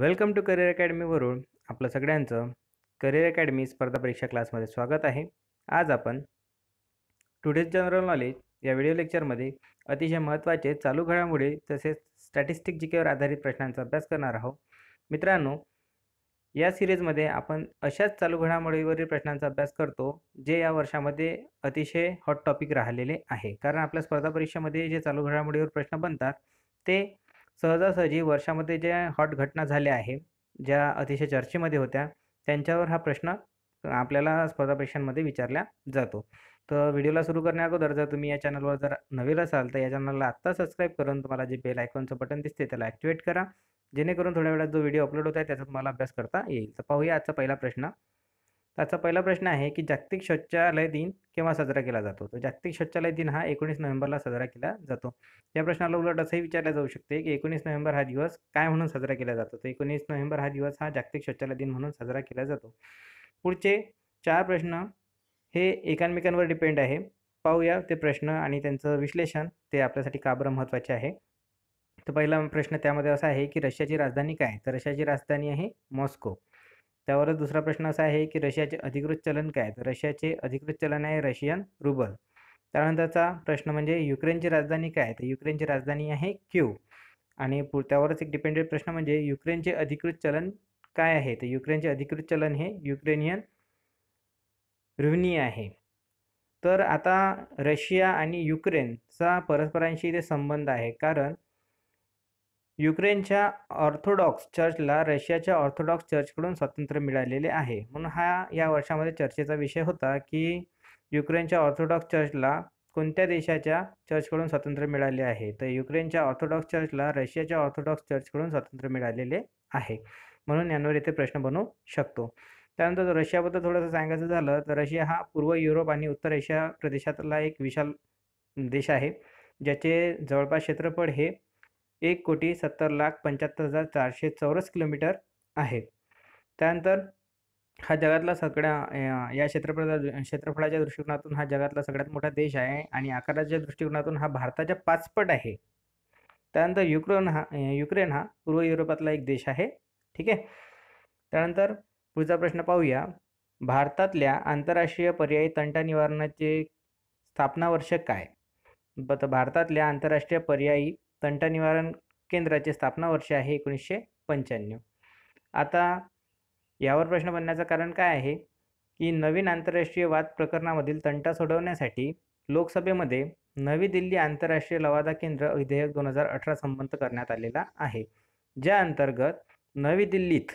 welcome to career अकॅडमीवरून आपलं सगळ्यांचं career academy स्पर्धा परीक्षा क्लासमध्ये स्वागत आहे आज आपण टुडेज जनरल नॉलेज या व्हिडिओ लेक्चरमध्ये अतिशय महत्त्वाचे चालू घडामोडी तसेच स्टॅटिस्टिक जिकेवर आधारित प्रश्नांचा अभ्यास करणार आहोत मित्रांनो या सिरीजमध्ये आपण अशाच चालू घडामोडीवरील प्रश्नांचा अभ्यास करतो जे या वर्षामध्ये अतिशय हॉट टॉपिक राहिलेले आहे कारण आपल्या स्पर्धा परीक्षेमध्ये जे चालू घडामोडीवर प्रश्न बनतात ते सहजासहजी वर्षामध्ये ज्या हॉट घटना झाल्या आहे ज्या अतिशय चर्चेमध्ये होत्या त्यांच्यावर हा प्रश्न आपल्याला स्पर्धा परीक्षांमध्ये विचारला जातो तर व्हिडिओला सुरू करण्याअगोदर जर तुम्ही या चॅनलवर जर नवीन असाल तर या चॅनलला आत्ता सबस्क्राईब करून तुम्हाला जे बेल आयकॉनचं बटन दिसते त्याला ॲक्टिवेट करा जेणेकरून थोड्या वेळात जो व्हिडिओ अपलोड होत आहे त्याचा तुम्हाला अभ्यास करता येईल तर पाहूया आजचा पहिला प्रश्न त्याचा पहिला प्रश्न आहे की जागतिक शौचालय दिन केव्हा साजरा केला जातो तर जागतिक शौचालय दिन हा एकोणीस नोव्हेंबरला साजरा केला जातो या प्रश्नाला उलट असंही विचारलं जाऊ शकते की एकोणीस नोव्हेंबर हा दिवस काय म्हणून साजरा केला जातो तर एकोणीस नोव्हेंबर हा दिवस हा जागतिक शौचालय दिन म्हणून साजरा केला जातो पुढचे चार प्रश्न हे एकमेकांवर डिपेंड आहे पाहूया ते प्रश्न आणि त्यांचं विश्लेषण ते आपल्यासाठी का बरं महत्त्वाचे आहे तर पहिला प्रश्न त्यामध्ये असा आहे की रशियाची राजधानी काय तर रशियाची राजधानी आहे मॉस्को त्यावरच दुसरा प्रश्न असा आहे की रशियाचे अधिकृत चलन काय आहे रशियाचे अधिकृत चलन आहे रशियन रुबल त्यानंतरचा प्रश्न म्हणजे युक्रेनची राजधानी काय आहे तर युक्रेनची राजधानी आहे क्यू आणि त्यावरच एक डिपेंडेंट प्रश्न म्हणजे युक्रेनचे अधिकृत चलन काय आहे तर युक्रेनचे अधिकृत चलन हे युक्रेनियन रुवनी आहे तर आता रशिया आणि युक्रेनचा परस्परांशी ते संबंध आहे कारण युक्रेनच्या ऑर्थोडॉक्स चर्चला रशियाच्या ऑर्थोडॉक्स चर्चकडून स्वातंत्र्य मिळालेले आहे म्हणून हा या वर्षामध्ये चर्चेचा विषय होता की युक्रेनच्या ऑर्थोडॉक्स चर्चला कोणत्या देशाच्या चर्चकडून स्वातंत्र्य मिळाले आहे तर युक्रेनच्या ऑर्थोडॉक्स चर्चला रशियाच्या ऑर्थोडॉक्स चर्चकडून स्वातंत्र्य मिळालेले आहे म्हणून यांवर येथे प्रश्न बनू शकतो त्यानंतर रशियाबद्दल थोडंसं सांगायचं झालं तर रशिया हा पूर्व युरोप आणि उत्तर एशिया प्रदेशातला एक विशाल देश आहे ज्याचे जवळपास क्षेत्रफळ हे एक कोटी सत्तर लाख पंच्याहत्तर हजार चारशे चौरस किलोमीटर आहे त्यानंतर हा जगातला सगळ्या या क्षेत्रफळा क्षेत्रफळाच्या दृष्टिकोनातून हा जगातला सगळ्यात मोठा देश आहे आणि आकाराच्या दृष्टिकोनातून हा भारताच्या पाचपट आहे त्यानंतर युक्रेन हा युक्रेन हा पूर्व युरोपातला एक देश आहे ठीक आहे त्यानंतर पुढचा प्रश्न पाहूया भारतातल्या आंतरराष्ट्रीय पर्यायी तंटा निवारणाचे स्थापना वर्ष काय बत भारतातल्या आंतरराष्ट्रीय पर्यायी तंटा निवारण केंद्राची स्थापना वर्ष आहे एकोणीसशे पंच्याण्णव आता यावर प्रश्न बनण्याचं कारण काय आहे की नवीन आंतरराष्ट्रीय वाद प्रकरणामधील तंटा सोडवण्यासाठी लोकसभेमध्ये नवी दिल्ली आंतरराष्ट्रीय लवादा केंद्र विधेयक दोन हजार अठरा संबंध करण्यात आलेला आहे ज्या अंतर्गत नवी दिल्लीत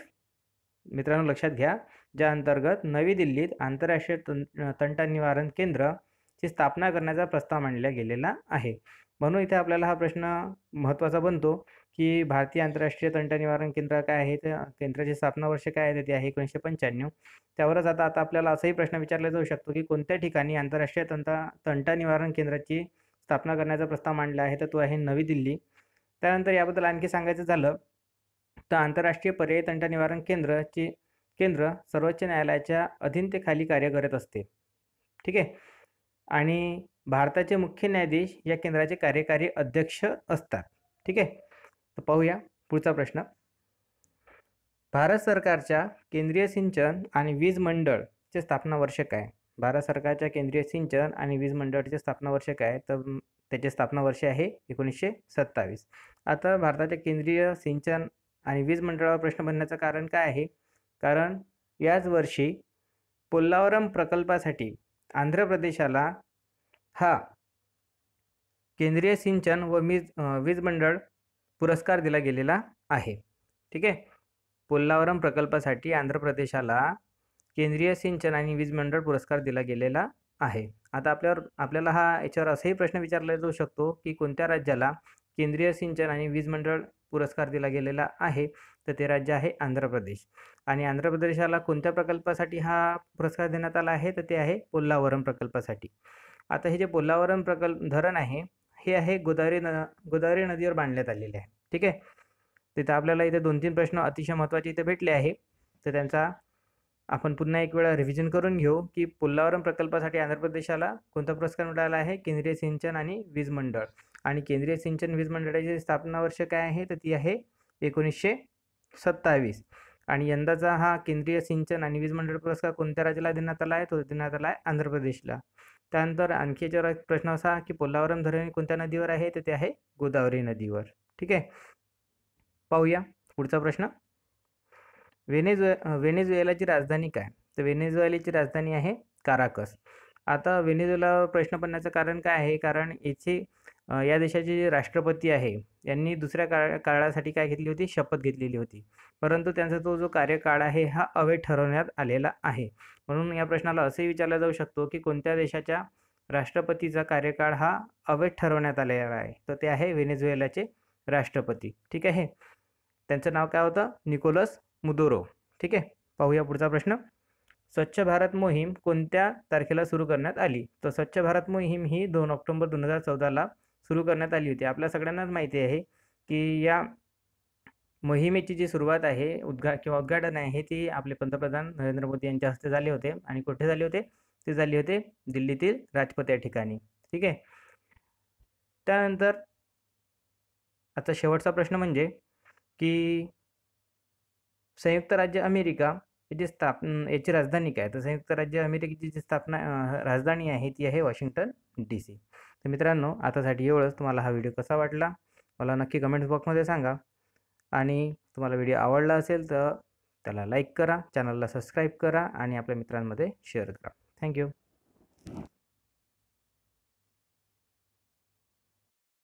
मित्रांनो लक्षात घ्या ज्या अंतर्गत नवी दिल्लीत आंतरराष्ट्रीय तंटा निवारण केंद्र ची स्थापना करण्याचा प्रस्ताव मांडला गेलेला आहे म्हणून इथे आपल्याला हा प्रश्न महत्त्वाचा बनतो की भारतीय आंतरराष्ट्रीय तंट निवारण केंद्र काय आहे ते केंद्राची स्थापना वर्ष काय आहे ते आहे एकोणीसशे पंच्याण्णव त्यावरच आता आता आपल्याला असाही प्रश्न विचारला जाऊ शकतो की कोणत्या ठिकाणी आंतरराष्ट्रीय तंटा तंटा निवारण केंद्राची स्थापना करण्याचा प्रस्ताव मांडला आहे तर तो आहे नवी दिल्ली त्यानंतर याबद्दल आणखी सांगायचं झालं तर आंतरराष्ट्रीय पर्यायी तंटा निवारण केंद्रची केंद्र सर्वोच्च न्यायालयाच्या अधीनतेखाली कार्य करत असते ठीक आहे आणि भारताचे मुख्य न्यायाधीश या केंद्राचे कार्यकारी अध्यक्ष असतात ठीक आहे तर पाहूया पुढचा प्रश्न भारत सरकारच्या केंद्रीय सिंचन आणि वीज मंडळचे स्थापना वर्ष काय भारत सरकारच्या केंद्रीय सिंचन आणि वीज मंडळाचे स्थापना वर्ष काय तर त्याचे स्थापना वर्ष आहे एकोणीसशे सत्तावीस आता भारताच्या केंद्रीय सिंचन आणि वीज मंडळावर प्रश्न बनण्याचं कारण काय आहे कारण याच वर्षी पोल्लावरम प्रकल्पासाठी आंध्र प्रदेशाला हा केंद्रीय सिंचन व वीज वीज मंडळ पुरस्कार दिला गेलेला आहे ठीक आहे पोल्लावरम प्रकल्पासाठी आंध्र प्रदेशाला केंद्रीय सिंचन आणि वीज मंडळ पुरस्कार दिला गेलेला आहे आता आपल्यावर आपल्याला हा याच्यावर असाही प्रश्न विचारला जाऊ शकतो की कोणत्या राज्याला केंद्रीय सिंचन आणि वीज मंडळ पुरस्कार दिला गेलेला आहे तर ते राज्य आहे आंध्र प्रदेश आणि आंध्र प्रदेशाला कोणत्या प्रकल्पासाठी हा पुरस्कार देण्यात आला आहे तर ते आहे पोल्लावरम प्रकल्पासाठी आता हे जे पोलावरण प्रकल्प धरण आहे हे आहे गोदावरी न गोदावरी नदीवर बांधण्यात आलेले आहे ठीक आहे तिथं आपल्याला इथे दोन तीन प्रश्न अतिशय महत्त्वाचे इथे भेटले आहे तर त्यांचा आपण पुन्हा एक वेळा रिव्हिजन करून घेऊ की पोलावरम प्रकल्पासाठी आंध्र प्रदेशाला कोणता पुरस्कार मिळाला आहे केंद्रीय सिंचन आणि वीज मंडळ आणि केंद्रीय सिंचन वीज मंडळाची स्थापना वर्ष काय आहे तर ती आहे एकोणीसशे सत्तावीस आणि यंदाचा हा केंद्रीय सिंचन आणि वीज मंडळ पुरस्कार कोणत्या राज्याला देण्यात आला आहे तो देण्यात आला आहे आंध्र प्रदेशला त्यानंतर आणखी जर प्रश्न असा की पोलावरम धरण कोणत्या नदीवर आहे तर ते आहे गोदावरी नदीवर ठीक आहे पाहूया पुढचा प्रश्न वेनेझुए व्हेनेझुएलाची राजधानी काय तर व्हेनेझुएलाची राजधानी आहे काराकस आता व्हेनेझुएलावर प्रश्न पडण्याचं कारण काय आहे कारण याची या देशाचे जे राष्ट्रपती आहे यांनी दुसऱ्या का काळासाठी काय घेतली होती शपथ घेतलेली होती परंतु त्यांचा तो जो कार्यकाळ आहे हा अवैध ठरवण्यात आलेला आहे म्हणून या प्रश्नाला असंही विचारला जाऊ शकतो की कोणत्या देशाच्या राष्ट्रपतीचा कार्यकाळ हा अवैध ठरवण्यात आलेला आहे तर ते आहे व्हेनेझुएलाचे राष्ट्रपती ठीक आहे त्यांचं नाव काय होतं निकोलस मुदोरो ठीक आहे पाहूया पुढचा प्रश्न स्वच्छ भारत मोहीम कोणत्या तारखेला सुरू करण्यात आली तर स्वच्छ भारत मोहीम ही दोन ऑक्टोबर दोन हजार चौदाला सुरू करण्यात आली होती आपल्या सगळ्यांनाच माहिती आहे की या मोहिमेची जी सुरुवात आहे उद्घा किंवा उद्घाटन आहे ती आपले पंतप्रधान नरेंद्र मोदी यांच्या हस्ते झाले होते आणि कुठे झाले होते ते झाले होते दिल्लीतील राजपथ या ठिकाणी ठीक आहे त्यानंतर आता शेवटचा प्रश्न म्हणजे की संयुक्त राज्य अमेरिका याची स्थाप याची राजधानी काय तर संयुक्त राज्य अमेरिकेची जी स्थापना राजधानी आहे ती आहे वॉशिंग्टन डी सी तर मित्रांनो आतासाठी एवढंच तुम्हाला हा व्हिडिओ कसा वाटला मला नक्की कमेंट्स बॉक्समध्ये सांगा आणि तुम्हाला व्हिडिओ आवडला असेल तर त्याला लाईक करा चॅनलला सबस्क्राईब करा आणि आपल्या मित्रांमध्ये शेअर करा थँक्यू